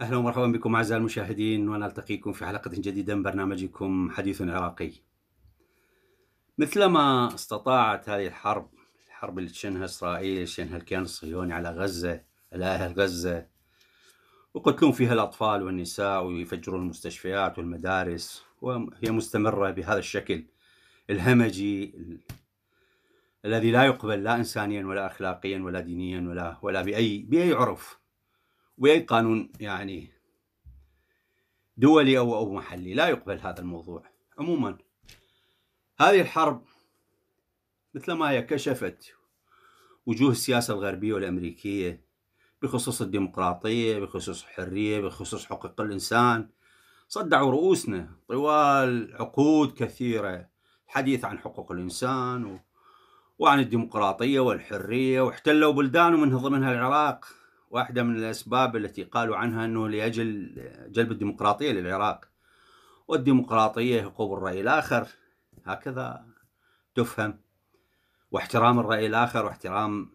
اهلا ومرحبا بكم اعزائي المشاهدين ونلتقيكم في حلقه جديده من برنامجكم حديث عراقي. مثلما استطاعت هذه الحرب الحرب اللي تشنها اسرائيل شنها الكيان الصهيوني على غزه على اهل غزه يقتلون فيها الأطفال والنساء ويفجرون المستشفيات والمدارس وهي مستمرة بهذا الشكل الهمجي الذي لا يقبل لا إنسانيا ولا أخلاقيا ولا دينيا ولا ولا بأي بأي عرف بأي قانون يعني دولي أو أو محلي لا يقبل هذا الموضوع عموما هذه الحرب مثل ما هي كشفت وجوه السياسة الغربية والأمريكية بخصوص الديمقراطية بخصوص الحرية بخصوص حقوق الإنسان صدعوا رؤوسنا طوال عقود كثيرة حديث عن حقوق الإنسان و... وعن الديمقراطية والحرية واحتلوا بلدان ومن ضمنها العراق واحدة من الأسباب التي قالوا عنها أنه لأجل جلب الديمقراطية للعراق والديمقراطية يقوم الرأي الآخر هكذا تفهم واحترام الرأي الآخر واحترام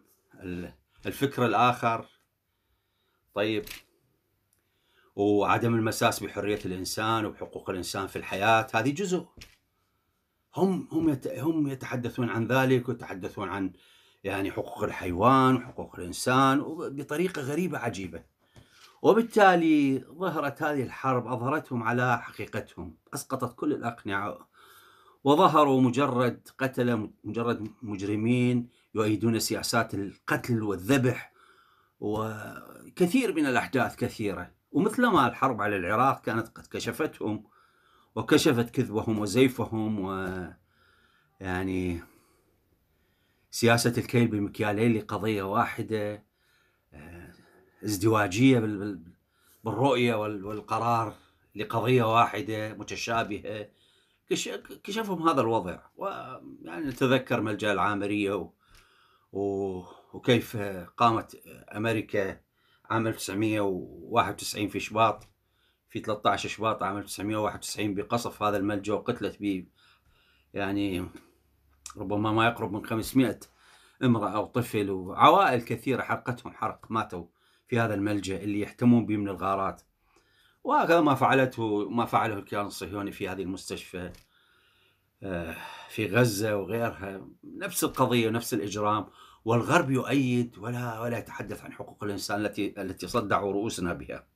الفكر الآخر طيب وعدم المساس بحريه الانسان وبحقوق الانسان في الحياه هذه جزء هم هم هم يتحدثون عن ذلك ويتحدثون عن يعني حقوق الحيوان وحقوق الانسان بطريقه غريبه عجيبه وبالتالي ظهرت هذه الحرب اظهرتهم على حقيقتهم اسقطت كل الاقنعه وظهروا مجرد قتله مجرد مجرمين يؤيدون سياسات القتل والذبح وكثير من الأحداث كثيرة ومثل ما الحرب على العراق كانت قد كشفتهم وكشفت كذبهم وزيفهم و يعني سياسة الكيل بمكيالين لقضية واحدة آه، ازدواجية بالرؤية والقرار لقضية واحدة متشابهة كشفهم هذا الوضع ويعني نتذكر ملجأ العامرية و... و... وكيف قامت أمريكا عام 1991 في شباط في 13 شباط عام 1991 بقصف هذا الملجأ وقتلت به يعني ربما ما يقرب من 500 امرأة أو طفل وعوائل كثيرة حرقتهم حرق ماتوا في هذا الملجأ اللي يحتمون به من الغارات وهكذا ما فعلته ما فعله الكيان الصهيوني في هذه المستشفى آه، في غزة وغيرها نفس القضية ونفس الإجرام والغرب يؤيد ولا ولا يتحدث عن حقوق الانسان التي التي صدعوا رؤوسنا بها.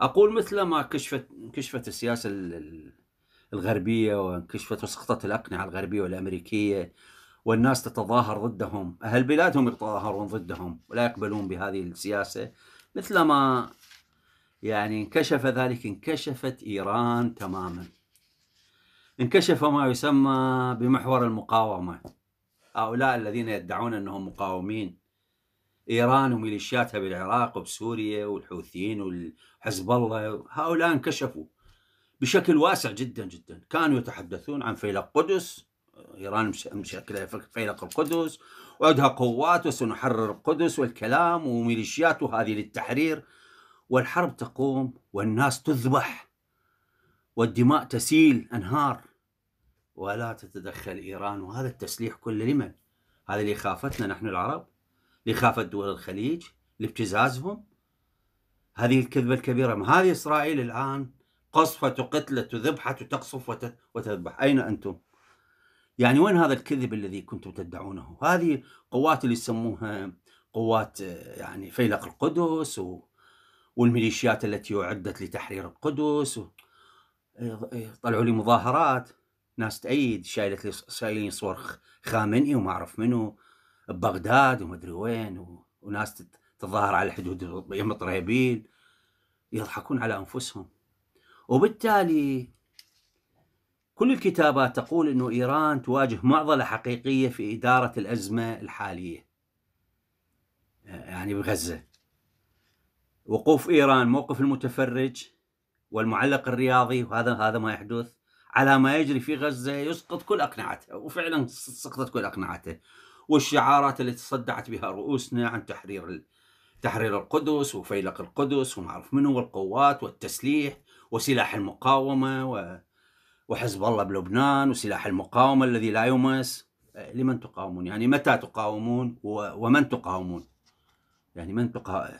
اقول مثل ما كشفت كشفت السياسه الغربيه وانكشفت وسقطت الاقنعه الغربيه والامريكيه والناس تتظاهر ضدهم، اهل بلادهم يتظاهرون ضدهم ولا يقبلون بهذه السياسه مثل ما يعني انكشف ذلك انكشفت ايران تماما. انكشف ما يسمى بمحور المقاومه. هؤلاء الذين يدعون أنهم مقاومين إيران وميليشياتها بالعراق وبسوريا والحوثيين وحزب الله هؤلاء انكشفوا بشكل واسع جدا جدا كانوا يتحدثون عن فيلق قدس إيران مشكلة فيلق القدس وعدها قوات وسنحرر القدس والكلام وميليشيات هذه للتحرير والحرب تقوم والناس تذبح والدماء تسيل أنهار ولا تتدخل إيران وهذا التسليح كله لمن؟ هذا اللي خافتنا نحن العرب لخافة دول الخليج لابتزازهم هذه الكذبة الكبيرة ما هذه إسرائيل الآن قصفة وقتلت وذبحت وتقصف وتذبح أين أنتم؟ يعني وين هذا الكذب الذي كنتم تدعونه؟ هذه قوات اللي يسموها قوات يعني فيلق القدس و... والميليشيات التي أعدت لتحرير القدس و... طلعوا لي مظاهرات ناس تأيد شايله لي شايلين صور خامنئي وما اعرف منو ببغداد وما ادري وين و... وناس تتظاهر على حدود يم طريبيل يضحكون على انفسهم وبالتالي كل الكتابات تقول انه ايران تواجه معضله حقيقيه في اداره الازمه الحاليه يعني بغزه وقوف ايران موقف المتفرج والمعلق الرياضي وهذا هذا ما يحدث على ما يجري في غزة يسقط كل أقنعته وفعلا سقطت كل أقنعته والشعارات التي تصدعت بها رؤوسنا عن تحرير تحرير القدس وفيلق القدس وما أعرف منو والقوات والتسليح وسلاح المقاومة و... وحزب الله بلبنان وسلاح المقاومة الذي لا يمس لمن تقاومون يعني متى تقاومون ومن تقاومون يعني من تقا...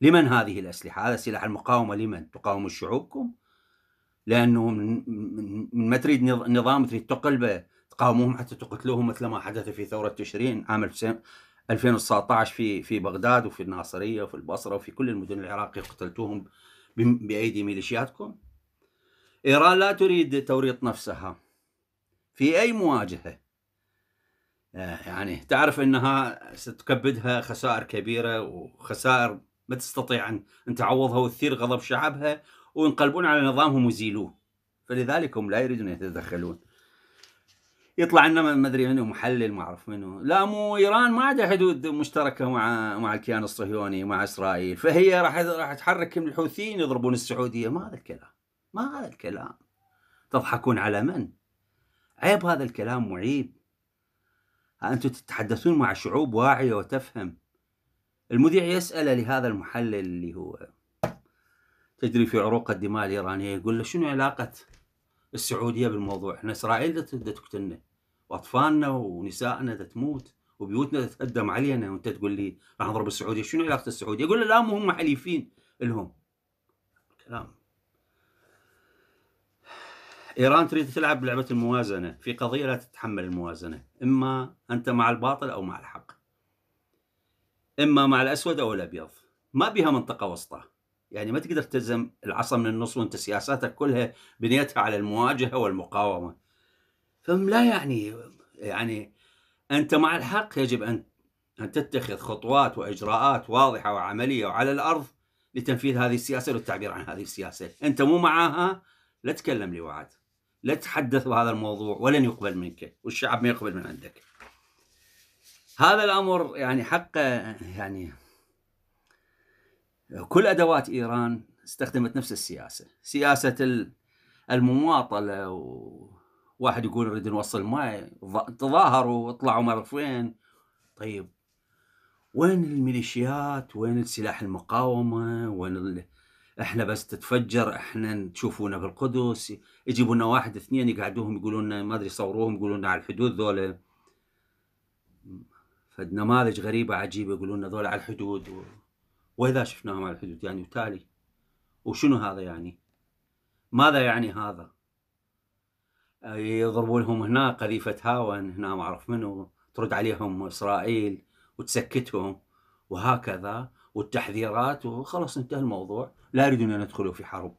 لمن هذه الأسلحة هذا سلاح المقاومة لمن تقاوم شعوبكم لانه من ما تريد نظام تريد تقلبه تقاوموهم حتى تقتلوهم مثل ما حدث في ثوره تشرين عام 2019 في في بغداد وفي الناصريه وفي البصره وفي كل المدن العراقيه قتلتوهم بايدي ميليشياتكم ايران لا تريد توريط نفسها في اي مواجهه آه، يعني تعرف انها ستكبدها خسائر كبيره وخسائر ما تستطيع ان تعوضها وتثير غضب شعبها وينقلبون على نظامهم ويزيلوه فلذلك هم لا يريدون يتدخلون يطلع لنا ما ادري منه محلل ما اعرف منه لا مو ايران ما عندها حدود مشتركه مع مع الكيان الصهيوني مع اسرائيل فهي راح راح تحرك الحوثيين يضربون السعوديه ما هذا الكلام ما هذا الكلام تضحكون على من عيب هذا الكلام معيب انتم تتحدثون مع شعوب واعيه وتفهم المذيع يسأل لهذا المحلل اللي هو تجري في عروق الدماء الايرانيه يقول له شنو علاقه السعوديه بالموضوع؟ احنا اسرائيل تقتلنا واطفالنا ونسائنا تموت وبيوتنا تتهدم علينا وانت تقول لي راح نضرب السعوديه، شنو علاقه السعوديه؟ يقول له لا مو هم حليفين الهم. كلام ايران تريد تلعب لعبه الموازنه في قضيه لا تتحمل الموازنه، اما انت مع الباطل او مع الحق. اما مع الاسود او الابيض، ما بها منطقه وسطى. يعني ما تقدر تلزم العصا من النص وانت سياساتك كلها بنيتها على المواجهه والمقاومه فهم لا يعني يعني انت مع الحق يجب ان ان تتخذ خطوات واجراءات واضحه وعمليه وعلى الارض لتنفيذ هذه السياسه والتعبير عن هذه السياسه، انت مو معاها لا تكلم لي وعد، لا تحدث بهذا الموضوع ولن يقبل منك والشعب ما يقبل من عندك. هذا الامر يعني حقه يعني كل ادوات ايران استخدمت نفس السياسه سياسه المماطله وواحد يقول نريد نوصل ماي تظاهروا اطلعوا مرفين طيب وين الميليشيات وين السلاح المقاومه وين ال... احنا بس تتفجر احنا تشوفونا بالقدس يجيبوا لنا واحد اثنين يقعدوهم يقولون لنا ما ادري صوروهم يقولون لنا على الحدود ذولا فد نماذج غريبه عجيبه يقولون لنا ذولا على الحدود و... وإذا شفناهم على الحدود يعني وتالي وشنو هذا يعني ماذا يعني هذا يضربوا لهم هنا قذيفة هاون هنا ما أعرف منو ترد عليهم إسرائيل وتسكتهم وهكذا والتحذيرات وخلاص انتهى الموضوع لا يريدون أن يدخلوا في حرب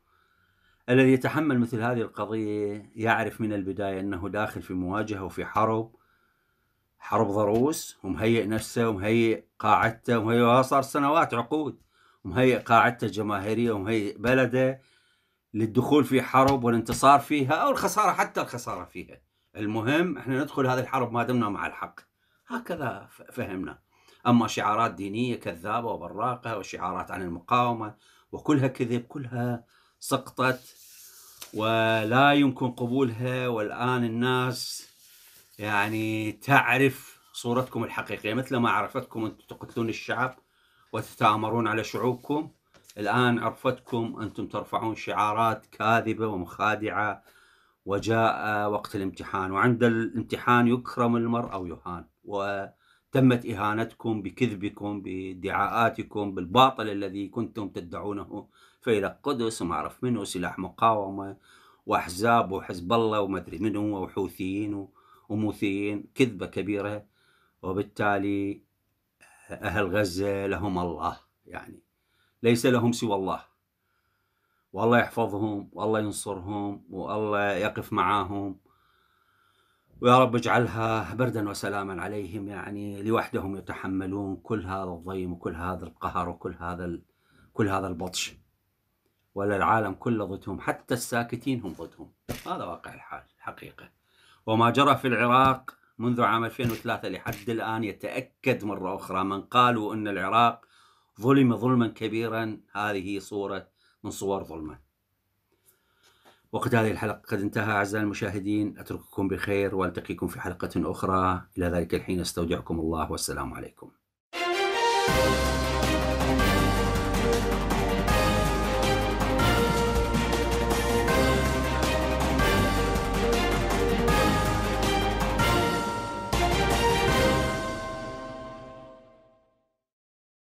الذي يتحمل مثل هذه القضية يعرف من البداية أنه داخل في مواجهة وفي حرب حرب ضروس ومهيئ نفسه ومهيئ قاعدته ومهيئ صار سنوات عقود ومهيئ قاعدته الجماهيرية ومهيئ بلده للدخول في حرب والانتصار فيها أو الخسارة حتى الخسارة فيها المهم احنا ندخل هذه الحرب ما دمنا مع الحق هكذا فهمنا أما شعارات دينية كذابة وبراقة وشعارات عن المقاومة وكلها كذب كلها سقطت ولا يمكن قبولها والآن الناس يعني تعرف صورتكم الحقيقية مثل ما عرفتكم أنتم تقتلون الشعب وتتآمرون على شعوبكم الآن عرفتكم أنتم ترفعون شعارات كاذبة ومخادعة وجاء وقت الامتحان وعند الامتحان يكرم المرء أو يهان وتمت إهانتكم بكذبكم بادعاءاتكم بالباطل الذي كنتم تدعونه فإلى قدس وما أعرف منه سلاح مقاومة وأحزاب وحزب الله وما أدري منه وحوثيين وموثين كذبة كبيرة وبالتالي أهل غزة لهم الله يعني ليس لهم سوى الله والله يحفظهم والله ينصرهم والله يقف معاهم ويا رب اجعلها بردا وسلاما عليهم يعني لوحدهم يتحملون كل هذا الضيم وكل هذا القهر وكل هذا كل هذا البطش ولا العالم كله ضدهم حتى الساكتين هم ضدهم هذا واقع الحال الحقيقه وما جرى في العراق منذ عام 2003 لحد الآن يتأكد مرة أخرى من قالوا أن العراق ظلم ظلما كبيرا هذه صورة من صور ظلمه وقت هذه الحلقة قد انتهى أعزائي المشاهدين أترككم بخير وألتقيكم في حلقة أخرى إلى ذلك الحين أستودعكم الله والسلام عليكم